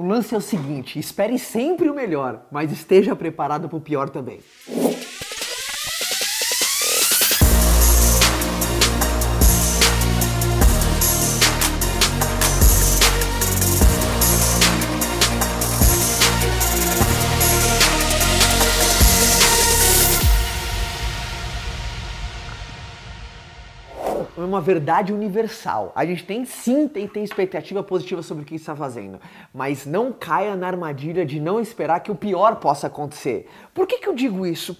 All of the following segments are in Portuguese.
O lance é o seguinte: espere sempre o melhor, mas esteja preparado para o pior também. uma verdade universal. A gente tem sim tem, tem expectativa positiva sobre o que está fazendo, mas não caia na armadilha de não esperar que o pior possa acontecer. Por que, que eu digo isso?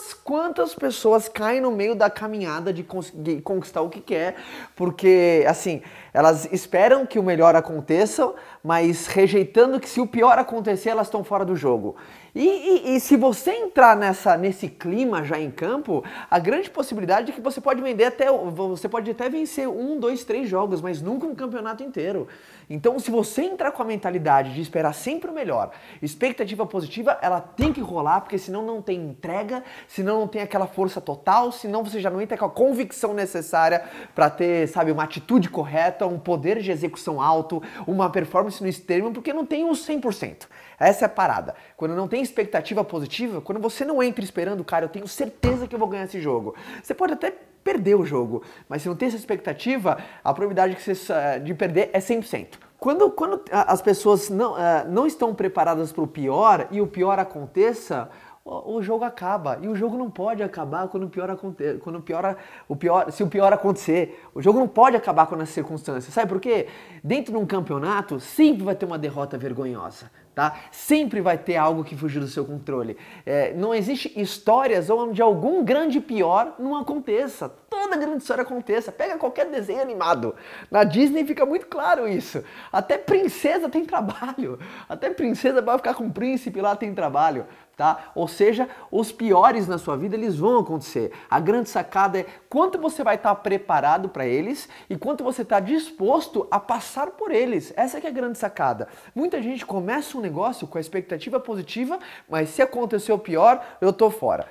quantas, quantas pessoas caem no meio da caminhada de conseguir conquistar o que quer, porque, assim, elas esperam que o melhor aconteça, mas rejeitando que se o pior acontecer, elas estão fora do jogo. E, e, e, se você entrar nessa, nesse clima já em campo, a grande possibilidade é que você pode vender até. Você pode até vencer um, dois, três jogos, mas nunca um campeonato inteiro. Então, se você entrar com a mentalidade de esperar sempre o melhor, expectativa positiva, ela tem que rolar, porque senão não tem entrega, senão não tem aquela força total, senão você já não entra com a convicção necessária para ter, sabe, uma atitude correta, um poder de execução alto, uma performance no extremo, porque não tem um 100%. Essa é a parada. Quando não tem expectativa positiva, quando você não entra esperando, cara, eu tenho certeza que eu vou ganhar esse jogo. Você pode até perder o jogo, mas se não tem essa expectativa, a probabilidade de, você, de perder é 100%. Quando, quando as pessoas não, eh, não estão preparadas para o pior e o pior aconteça, o jogo acaba. E o jogo não pode acabar quando o pior acontecer, quando o pior, o pior, se o pior acontecer. O jogo não pode acabar com as circunstâncias. Sabe por quê? Dentro de um campeonato sempre vai ter uma derrota vergonhosa. Tá? Sempre vai ter algo que fugir do seu controle. É, não existe histórias onde algum grande pior não aconteça nada grande história aconteça. Pega qualquer desenho animado. Na Disney fica muito claro isso. Até princesa tem trabalho. Até princesa vai ficar com o príncipe lá tem trabalho. Tá? Ou seja, os piores na sua vida eles vão acontecer. A grande sacada é quanto você vai estar tá preparado para eles e quanto você está disposto a passar por eles. Essa é a grande sacada. Muita gente começa um negócio com a expectativa positiva, mas se acontecer o pior, eu tô fora.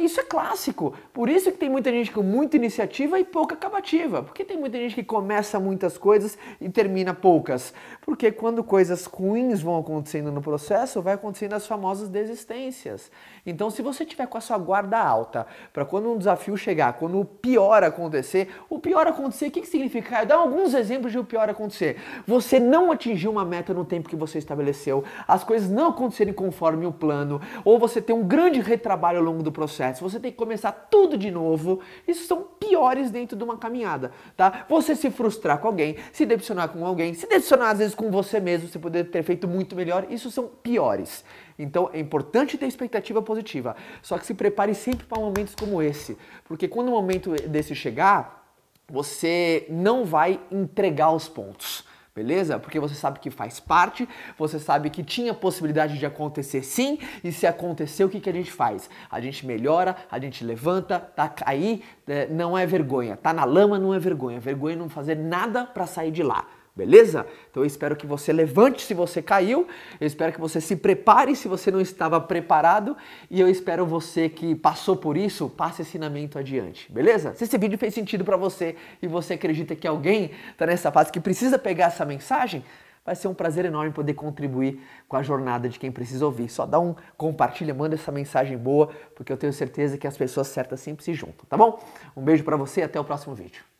Isso é clássico. Por isso que tem muita gente com muita iniciativa e pouca acabativa. Porque tem muita gente que começa muitas coisas e termina poucas. Porque quando coisas ruins vão acontecendo no processo, vai acontecendo as famosas desistências. Então, se você tiver com a sua guarda alta, para quando um desafio chegar, quando o pior acontecer, o pior acontecer, o que, que significa? Dá alguns exemplos de o pior acontecer. Você não atingiu uma meta no tempo que você estabeleceu, as coisas não acontecerem conforme o plano, ou você tem um grande retrabalho ao longo do processo processo, você tem que começar tudo de novo. Isso são piores dentro de uma caminhada, tá? Você se frustrar com alguém, se decepcionar com alguém, se decepcionar às vezes com você mesmo, você poder ter feito muito melhor, isso são piores. Então é importante ter expectativa positiva, só que se prepare sempre para momentos como esse, porque quando o momento desse chegar, você não vai entregar os pontos beleza? Porque você sabe que faz parte, você sabe que tinha possibilidade de acontecer sim, e se acontecer, o que, que a gente faz? A gente melhora, a gente levanta, tá aí, é, não é vergonha, tá na lama, não é vergonha, vergonha é não fazer nada para sair de lá. Beleza? Então eu espero que você levante se você caiu, eu espero que você se prepare se você não estava preparado e eu espero você que passou por isso, passe esse ensinamento adiante. Beleza? Se esse vídeo fez sentido para você e você acredita que alguém está nessa fase que precisa pegar essa mensagem, vai ser um prazer enorme poder contribuir com a jornada de quem precisa ouvir. Só dá um compartilha, manda essa mensagem boa, porque eu tenho certeza que as pessoas certas sempre se juntam, tá bom? Um beijo para você e até o próximo vídeo.